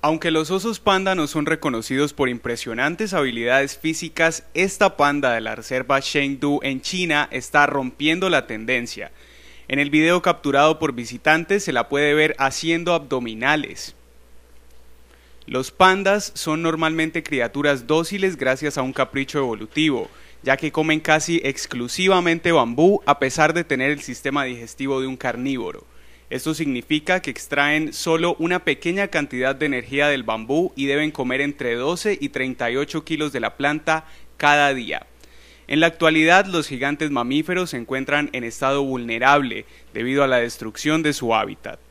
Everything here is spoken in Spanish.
Aunque los osos panda no son reconocidos por impresionantes habilidades físicas, esta panda de la reserva Chengdu en China está rompiendo la tendencia. En el video capturado por visitantes se la puede ver haciendo abdominales. Los pandas son normalmente criaturas dóciles gracias a un capricho evolutivo, ya que comen casi exclusivamente bambú a pesar de tener el sistema digestivo de un carnívoro. Esto significa que extraen solo una pequeña cantidad de energía del bambú y deben comer entre 12 y 38 kilos de la planta cada día. En la actualidad los gigantes mamíferos se encuentran en estado vulnerable debido a la destrucción de su hábitat.